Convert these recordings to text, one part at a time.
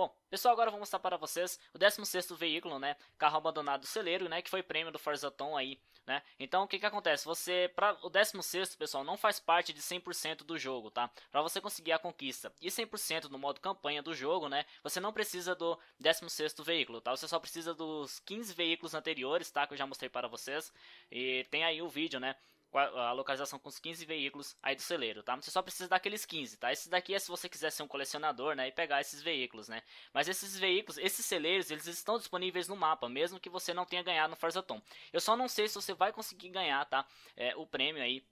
Bom, pessoal, agora eu vou mostrar para vocês o 16º veículo, né, carro abandonado celeiro, né, que foi prêmio do Forza Tom aí, né? Então, o que que acontece? Você para o 16º, pessoal, não faz parte de 100% do jogo, tá? Para você conseguir a conquista e 100% no modo campanha do jogo, né, você não precisa do 16º veículo, tá? Você só precisa dos 15 veículos anteriores, tá, que eu já mostrei para vocês. E tem aí o vídeo, né, a localização com os 15 veículos aí do celeiro, tá? Você só precisa daqueles 15, tá? Esse daqui é se você quiser ser um colecionador, né, e pegar esses veículos, né? Mas esses veículos, esses celeiros, eles estão disponíveis no mapa, mesmo que você não tenha ganhado no Tom. Eu só não sei se você vai conseguir ganhar, tá? É, o prêmio aí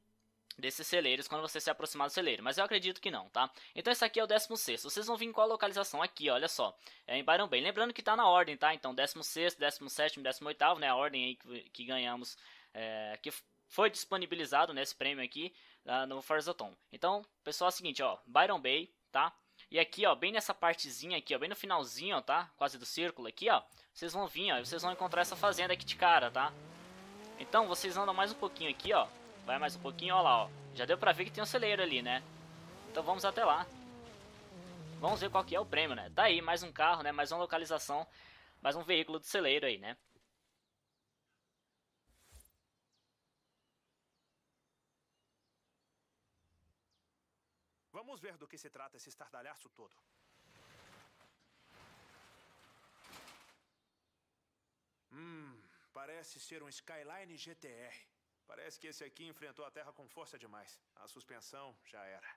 desses celeiros quando você se aproximar do celeiro, mas eu acredito que não, tá? Então esse aqui é o 16, vocês vão vir em qual localização? Aqui, olha só, é em Barão Bay, lembrando que tá na ordem, tá? Então 16, 17, 18, né, a ordem aí que, que ganhamos, é, que foi disponibilizado nesse prêmio aqui uh, no Forza Tom. Então, pessoal, é o seguinte, ó, Byron Bay, tá? E aqui, ó, bem nessa partezinha aqui, ó, bem no finalzinho, ó, tá? Quase do círculo aqui, ó. Vocês vão vir, ó, vocês vão encontrar essa fazenda aqui de cara, tá? Então, vocês andam mais um pouquinho aqui, ó. Vai mais um pouquinho, ó lá, ó. Já deu pra ver que tem um celeiro ali, né? Então vamos até lá. Vamos ver qual que é o prêmio, né? Tá aí, mais um carro, né? Mais uma localização, mais um veículo do celeiro aí, né? Vamos ver do que se trata esse estardalhaço todo. Hum, parece ser um Skyline GTR. Parece que esse aqui enfrentou a Terra com força demais. A suspensão já era.